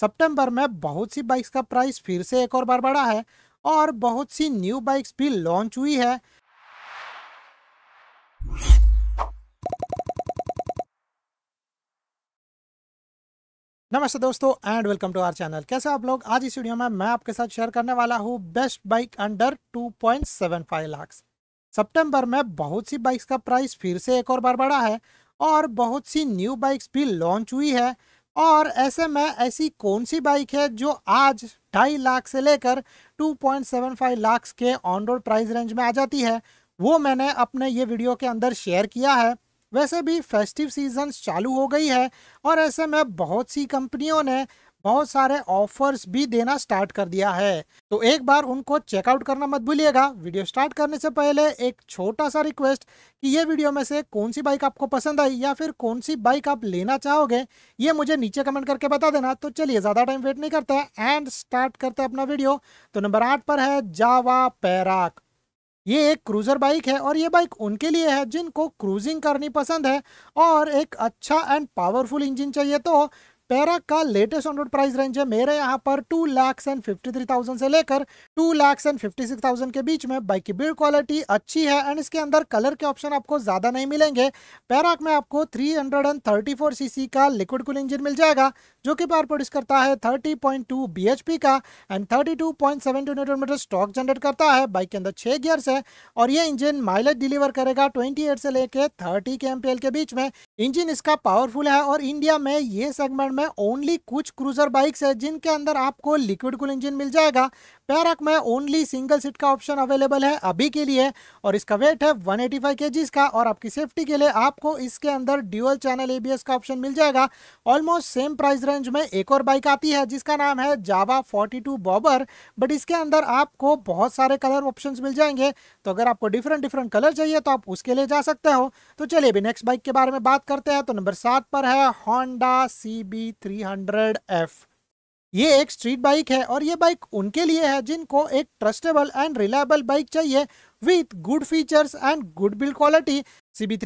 सितंबर में बहुत सी बाइक्स का प्राइस फिर से एक और बार बढ़ा है और बहुत सी न्यू बाइक्स भी लॉन्च हुई है नमस्ते दोस्तों and welcome to our channel कैसे आप लोग आज इस वीडियो में मैं आपके साथ शेयर करने वाला हूँ बेस्ट बाइक अंडर 2.75 लाख सितंबर में बहुत सी बाइक्स का प्राइस फिर से एक और बार बढ़ा है और बहुत सी न्यू बाइक्स भी लॉन्च हुई है और ऐसे में ऐसी कौन सी बाइक है जो आज ढाई लाख से लेकर 2.75 लाख के ऑन रोड प्राइस रेंज में आ जाती है वो मैंने अपने ये वीडियो के अंदर शेयर किया है वैसे भी फेस्टिव सीजन चालू हो गई है और ऐसे में बहुत सी कंपनियों ने बहुत सारे ऑफर्स भी देना स्टार्ट कर दिया है तो एक बार उनको चेकआउट करना मत भूलिएगा वीडियो स्टार्ट करने से पहले एक छोटा सा रिक्वेस्ट कि ये वीडियो में से कौन सी बाइक आपको पसंद आई या फिर कौन सी बाइक आप लेना चाहोगे ये मुझे नीचे कमेंट करके बता देना तो चलिए ज़्यादा टाइम वेट नहीं करते एंड स्टार्ट करते अपना वीडियो तो नंबर आठ पर है जावा पैराक ये एक क्रूज़र बाइक है और ये बाइक उनके लिए है जिनको क्रूजिंग करनी पसंद है और एक अच्छा एंड पावरफुल इंजन चाहिए तो पैरक का लेटेस्ट ऑनरोड प्राइस रेंज है मेरे यहाँ पर two lakhs and fifty three thousand से लेकर two lakhs and fifty six thousand के बीच में बाइक की बिल्ड क्वालिटी अच्छी है एंड इसके अंदर कलर के ऑप्शन आपको ज़्यादा नहीं मिलेंगे पैराक में आपको three hundred and thirty four C C का लिक्विड कुल इंजन मिल जाएगा जो कि पावर प्रोड्यूस करता है thirty point two B H P का and thirty two point seven two newton meter stock generate करता है बाइक के अंदर छः गियर्स है और ये इंजन माइलेज डिलीवर करेगा ट्वेंटी एट से लेकर थर्टी के एम के बीच में इंजन इसका पावरफुल है और इंडिया में ये सेगमेंट में ओनली कुछ क्रूजर बाइक्स है जिनके अंदर आपको लिक्विड कूल इंजन मिल जाएगा पैरक में ओनली सिंगल सीट का ऑप्शन अवेलेबल है अभी के लिए और इसका वेट है 185 एटी का और आपकी सेफ्टी के लिए आपको इसके अंदर ड्यूअल चैनल एबीएस का ऑप्शन मिल जाएगा ऑलमोस्ट सेम प्राइस रेंज में एक और बाइक आती है जिसका नाम है जावा 42 बॉबर बट इसके अंदर आपको बहुत सारे कलर ऑप्शन मिल जाएंगे तो अगर आपको डिफरेंट डिफरेंट कलर चाहिए तो आप उसके लिए जा सकते हो तो चलिए अभी नेक्स्ट बाइक के बारे में बात करते हैं तो नंबर सात पर है Honda C three hundred F ये एक स्ट्रीट बाइक है और ये बाइक उनके लिए है जिनको एक ट्रस्टेबल एंड रिलायबल बाइक चाहिए with good features and good build quality C B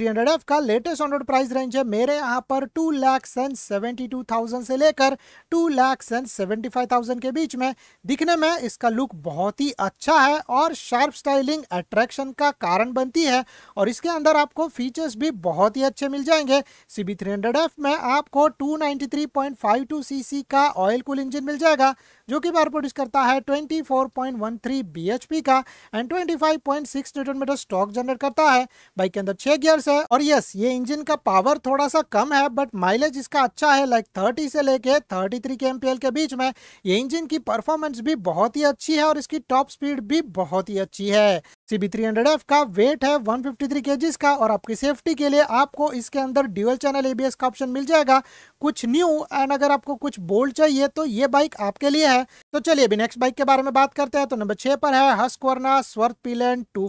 का latest on road price range है मेरे यहाँ पर two lakhs and seventy two thousand से लेकर two lakhs and seventy five thousand के बीच में दिखने में इसका लुक बहुत ही अच्छा है और शार्प स्टाइलिंग अट्रैक्शन का कारण बनती है और इसके अंदर आपको फीचर्स भी बहुत ही अच्छे मिल जाएंगे सी बी में आपको टू नाइन्टी का ऑयल कूल इंजन मिल जाएगा जो कि पावर प्रोड्यूस करता है 24.13 bhp का and 25.6 newton metre stock generate करता है बाइक के अंदर छह गियर्स है और यस ये इंजन का पावर थोड़ा सा कम है बट माइलेज इसका अच्छा है लाइक थर्टी से लेके थर्टी थ्री के बीच में ये इंजन की परफॉर्मेंस भी बहुत ही अच्छी है और इसकी टॉप स्पीड भी बहुत ही अच्छी है सीबी थ्री हंड्रेड एफ का वेट है one fifty three K Gs का और आपकी सेफ्टी के लिए आपको इसके अंदर ड्यूअल चैनल एबीएस का ऑप्शन मिल जाएगा कुछ न्यू एंड अगर आपको कुछ बोल्ड चाहिए तो ये बाइक आपके लिए है तो चलिए अभी नेक्स्ट बाइक के बारे में बात करते हैं तो नंबर छः पर है हस्कवर्ना स्वर्थ पीलन टू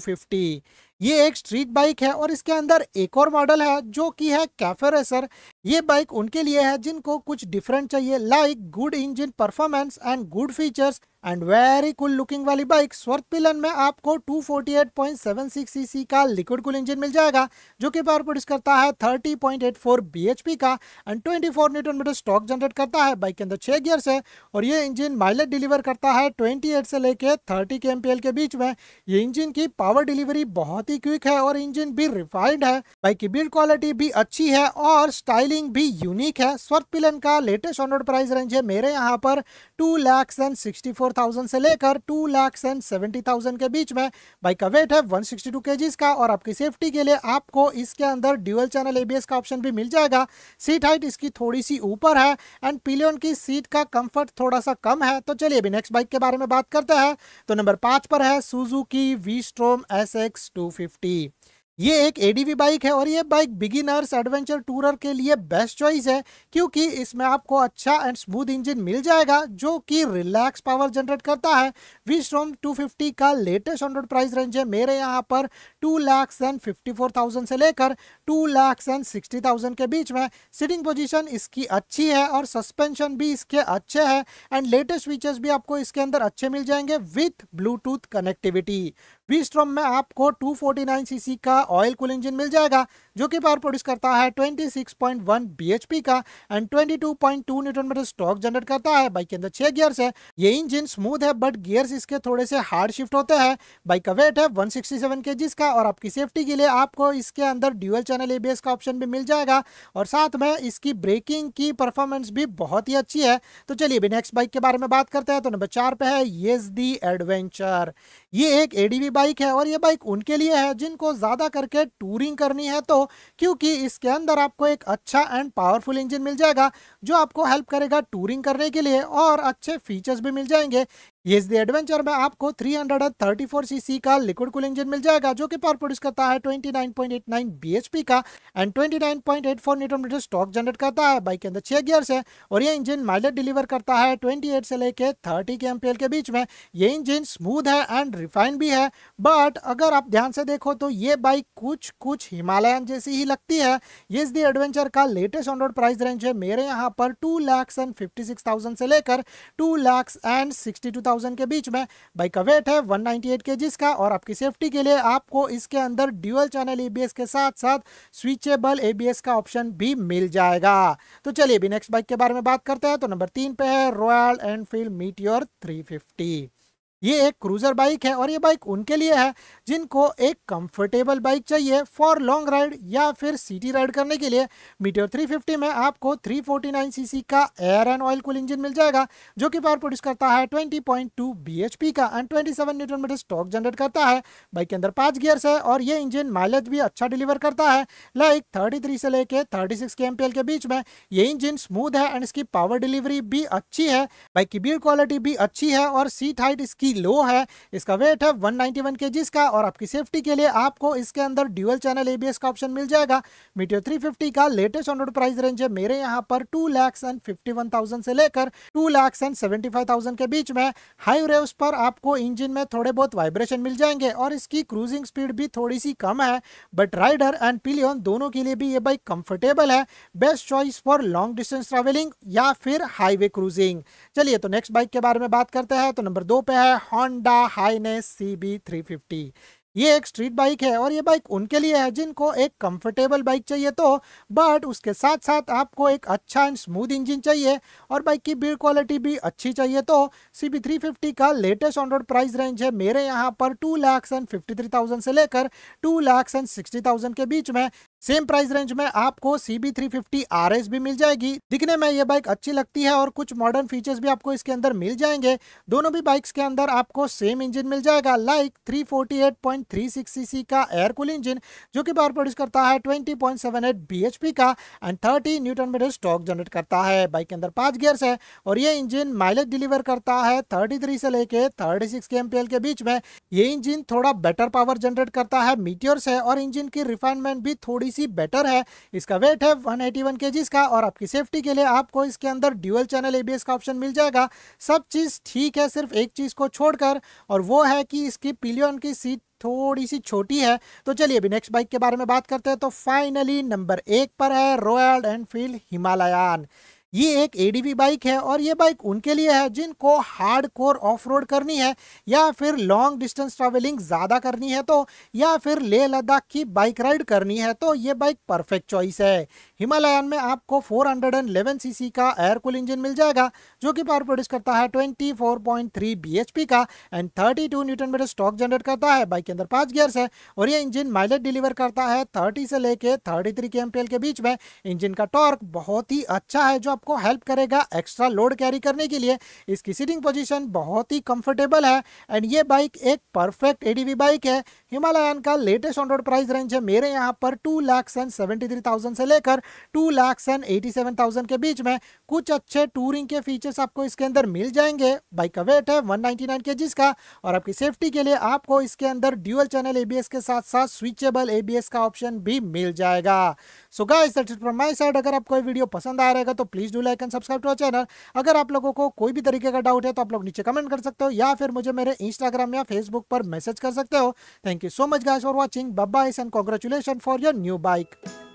ये एक स्ट्रीट बाइक है और इसके अंदर एक और मॉडल है जो कि है कैफे रेसर ये बाइक उनके लिए है जिनको कुछ डिफरेंट चाहिए like good engine performance and good features and very cool looking वाली बाइक स्वर्थ पिलन में आपको 248.76 सीसी का लिक्विड कुल इंजन मिल जाएगा जो कि पावर प्रोड्यूस करता है 30.84 बीएचपी का and 24 newton metre stock generate करता है बाइक के अंदर छः गियर्स है और ये इंजन माइलेज डिलीवर करता है 28 से लेके 30 के एम के बीच में ये इंजन की पावर डिलीवरी बहुत ही क्विक है और इंजन भी रिफाइंड है बाइक की बिल्ड क्वालिटी भी अच्छी है और स्टाइल फीलिंग भी यूनिक है स्वर्थ पिलन का लेटेस्ट ऑनरोड प्राइस रेंज है मेरे यहाँ पर two lakhs and sixty four thousand से लेकर two lakhs and seventy thousand के बीच में बाइक का वेट है वन सिक्सटी टू के जीज का और आपकी सेफ्टी के लिए आपको इसके अंदर ड्यूअल चैनल ए का ऑप्शन भी मिल जाएगा सीट हाइट इसकी थोड़ी सी ऊपर है एंड पिलियन की सीट का कम्फर्ट थोड़ा सा कम है तो चलिए अभी नेक्स्ट बाइक के बारे में बात करते हैं तो नंबर पाँच पर है सुजू की V Strom S X two fifty ये एक एडीवी बाइक है और ये बाइक बिगिनर्स एडवेंचर टूरर के लिए बेस्ट चॉइस है क्योंकि इसमें आपको अच्छा एंड स्मूथ इंजन मिल जाएगा जो कि रिलैक्स पावर जनरेट करता है विश्रोम 250 का लेटेस्ट ऑनरोड प्राइस रेंज है मेरे यहाँ पर two lakhs and fifty four thousand से लेकर two lakhs and sixty thousand के बीच में सिटिंग पोजिशन इसकी अच्छी है और सस्पेंशन भी इसके अच्छे है एंड लेटेस्ट फीचर्स भी आपको इसके अंदर अच्छे मिल जाएंगे विथ ब्लूटूथ कनेक्टिविटी वी में आपको 249 सीसी का ऑयल कूल इंजन मिल जाएगा जो कि पावर प्रोड्यूस करता है 26.1 BHP का and 22.2 newton metre stock generate करता है बाइक के अंदर छह गियर्स है ये इंजन स्मूथ है बट गियर्स इसके थोड़े से हार्ड शिफ्ट होते हैं बाइक का वेट है 167 केजीस का और आपकी सेफ्टी के लिए आपको इसके अंदर ड्यूअल चैनल एबीएस का ऑप्शन भी मिल जाएगा और साथ में इसकी ब्रेकिंग की परफॉर्मेंस भी बहुत ही अच्छी है तो चलिए अभी नेक्स्ट बाइक के बारे में बात करते हैं तो नंबर चार पे है ये दी एडवेंचर ये एक एडीवी बाइक है और ये बाइक उनके लिए है जिनको ज़्यादा करके टूरिंग करनी है तो क्योंकि इसके अंदर आपको एक अच्छा एंड पावरफुल इंजन मिल जाएगा जो आपको हेल्प करेगा टूरिंग करने के लिए और अच्छे फीचर्स भी मिल जाएंगे ये इस एडवेंचर में आपको 334 सीसी का लिक्विड कूल इंजन मिल जाएगा जो कि पावर प्रोड्यूस करता है 29.89 बीएचपी का and 29.84 newton metre stock generate करता है बाइक के अंदर छह गियर्स है और ये इंजन माइलेज डिलीवर करता है 28 से लेके 30 के एमपीएल के बीच में ये इंजन स्मूथ है एंड रिफाइंड भी है बट अगर आप ध्यान से देखो तो ये बाइक कुछ कुछ हिमालयन जैसी ही लगती है ये इस एडवेंचर का latest on road price range है मेरे यहाँ पर टू लैक्स एंड फिफ्टी से लेकर two lakhs and sixty thousand के बीच में बाइक का वेट है वन नाइन्टी का और आपकी सेफ्टी के लिए आपको इसके अंदर ड्यूअल चैनल एबीएस के साथ साथ स्विचेबल एबीएस का ऑप्शन भी मिल जाएगा तो चलिए अभी नेक्स्ट बाइक के बारे में बात करते हैं तो नंबर तीन पे है रॉयल एनफील्ड मीटियोर फिफ्टी ये एक क्रूज़र बाइक है और ये बाइक उनके लिए है जिनको एक कंफर्टेबल बाइक चाहिए फॉर लॉन्ग राइड या फिर सिटी राइड करने के लिए मीटर 350 में आपको 349 सीसी का air and oil cool engine मिल जाएगा जो कि पावर प्रोड्यूस करता है 20.2 पी का and 27 newton metre stock generate करता है बाइक के अंदर पाँच गियर्स है और ये इंजन माइलेज भी अच्छा डिलीवर करता है लाइक थर्टी से लेकर थर्टी सिक्स के के बीच में ये इंजन स्मूथ है एंड इसकी पावर डिलीवरी भी अच्छी है बाइक की बिल्ड क्वालिटी भी अच्छी है और सीट हाइट इसकी काफ़ी लो है इसका वेट है 191 नाइन्टी का और आपकी सेफ्टी के लिए आपको इसके अंदर ड्यूअल चैनल एबीएस का ऑप्शन मिल जाएगा मीटियो 350 का लेटेस्ट ऑनरोड प्राइस रेंज है मेरे यहाँ पर टू लैक्स एंड फिफ्टी से लेकर टू लैक्स एंड सेवेंटी के बीच में हाई रेव पर आपको इंजिन में थोड़े बहुत वाइब्रेशन मिल जाएंगे और इसकी क्रूजिंग स्पीड भी थोड़ी सी कम है बट राइडर एंड पिलियन दोनों के लिए भी ये बाइक कंफर्टेबल है best choice for long distance travelling या फिर हाईवे क्रूजिंग चलिए तो नेक्स्ट बाइक के बारे में बात करते हैं तो नंबर दो पे है Honda Highness C B three fifty ये एक स्ट्रीट बाइक है और ये बाइक उनके लिए है जिनको एक कंफर्टेबल बाइक चाहिए तो बट उसके साथ साथ आपको एक अच्छा एंड स्मूथ इंजन चाहिए और बाइक की बिल्ड क्वालिटी भी अच्छी चाहिए तो सी बी थ्री फिफ्टी का latest on road price range है मेरे यहाँ पर two lakhs and fifty three thousand से लेकर two lakhs and sixty thousand के बीच में सेम प्राइस रेंज में आपको C B three fifty R S भी मिल जाएगी दिखने में ये बाइक अच्छी लगती है और कुछ मॉडर्न फीचर्स भी आपको इसके अंदर मिल जाएंगे दोनों भी बाइक्स के अंदर आपको सेम इंजन मिल जाएगा like three forty eight point three six C C का एयर कूल इंजन जो कि पावर प्रोड्यूस करता है twenty point seven eight B H P का and thirty newton metre stock generate करता है बाइक के अंदर पाँच गियर्स है और ये इंजन माइलेज डिलीवर करता है थर्टी थ्री से लेके thirty six K M P L के बीच में ये इंजन थोड़ा बेटर पावर जनरेट करता है मीटियर्स है और इंजन की रिफाइनमेंट भी थोड़ी सी बेटर है इसका वेट है 181 एटी वन का और आपकी सेफ्टी के लिए आपको इसके अंदर ड्यूअल चैनल एबीएस का ऑप्शन मिल जाएगा सब चीज़ ठीक है सिर्फ एक चीज़ को छोड़कर और वो है कि इसकी पिलियन की सीट थोड़ी सी छोटी है तो चलिए अभी नेक्स्ट बाइक के बारे में बात करते हैं तो फाइनली नंबर एक पर है रॉयल एनफील्ड हिमालयान ये एक एडीवी बाइक है और ये बाइक उनके लिए है जिनको हार्ड कोर ऑफ रोड करनी है या फिर लॉन्ग डिस्टेंस ट्रैवलिंग ज़्यादा करनी है तो या फिर लेह लद्दाख की बाइक राइड करनी है तो ये बाइक परफेक्ट चॉइस है हिमालयन में आपको 411 सीसी का एयर कूल इंजन मिल जाएगा जो कि पावर प्रोड्यूस करता है 24.3 bhp का and 32 newton metre stock generate करता है बाइक के अंदर पांच गियर्स है और ये इंजन माइलेज डिलीवर करता है 30 से लेके 33 के एमपीएल के बीच में इंजन का टॉर्क बहुत ही अच्छा है जो आपको हेल्प करेगा एक्स्ट्रा लोड कैरी करने के लिए इसकी सीटिंग पोजिशन बहुत ही कंफर्टेबल है एंड ये बाइक एक परफेक्ट एडीवी बाइक है हिमालयन का latest on road price range है मेरे यहाँ पर two lakhs and seventy three thousand से लेकर two lakhs and eighty seven thousand के बीच में कुछ अच्छे टूरिंग के फीचर पैकेट्स आपको इसके अंदर मिल जाएंगे बाइक का वेट है 199 नाइनटी का और आपकी सेफ्टी के लिए आपको इसके अंदर ड्यूअल चैनल एबीएस के साथ साथ स्विचेबल एबीएस का ऑप्शन भी मिल जाएगा so guys that's it from my side अगर आपको वीडियो पसंद आ रहेगा तो please do like and subscribe to channel अगर आप लोगों को कोई भी तरीके का डाउट है तो आप लोग नीचे कमेंट कर सकते हो या फिर मुझे मेरे इंस्टाग्राम या फेसबुक पर मैसेज कर सकते हो thank you so much guys for watching बब्बाइस and congratulation for your new bike